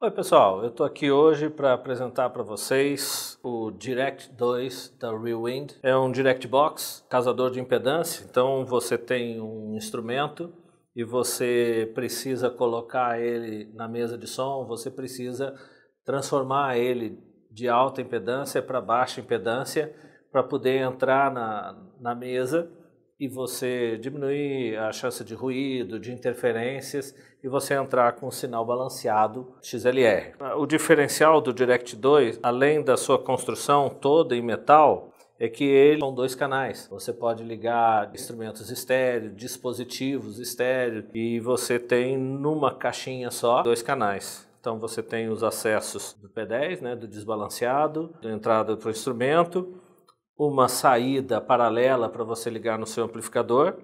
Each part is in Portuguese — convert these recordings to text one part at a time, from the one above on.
Oi, pessoal. Eu estou aqui hoje para apresentar para vocês o Direct 2 da Rewind. É um Direct Box, casador de impedância. Então, você tem um instrumento e você precisa colocar ele na mesa de som, você precisa transformar ele de alta impedância para baixa impedância para poder entrar na, na mesa e você diminuir a chance de ruído, de interferências e você entrar com um sinal balanceado XLR. O diferencial do Direct 2, além da sua construção toda em metal, é que ele são dois canais. Você pode ligar instrumentos estéreo, dispositivos estéreo e você tem numa caixinha só dois canais. Então você tem os acessos do P10, né, do desbalanceado, da entrada para o instrumento uma saída paralela para você ligar no seu amplificador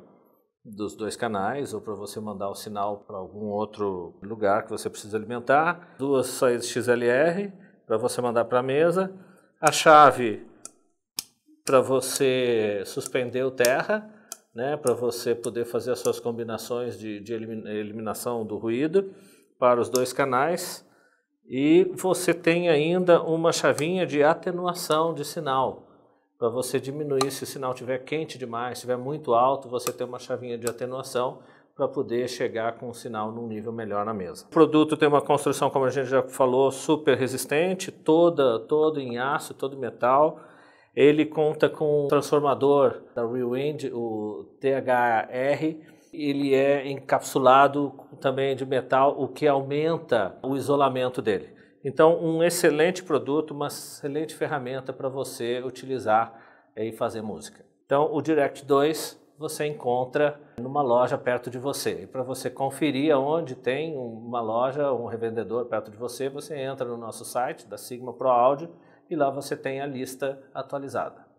dos dois canais ou para você mandar o sinal para algum outro lugar que você precisa alimentar, duas saídas XLR para você mandar para a mesa, a chave para você suspender o terra, né, para você poder fazer as suas combinações de, de eliminação do ruído para os dois canais e você tem ainda uma chavinha de atenuação de sinal para você diminuir se o sinal estiver quente demais, estiver muito alto, você tem uma chavinha de atenuação para poder chegar com o sinal num nível melhor na mesa. O produto tem uma construção, como a gente já falou, super resistente, toda, todo em aço, todo em metal. Ele conta com um transformador da Rewind, o THR. Ele é encapsulado também de metal, o que aumenta o isolamento dele. Então, um excelente produto, uma excelente ferramenta para você utilizar e fazer música. Então, o Direct 2 você encontra numa loja perto de você. E para você conferir aonde tem uma loja, um revendedor perto de você, você entra no nosso site da Sigma Pro Audio e lá você tem a lista atualizada.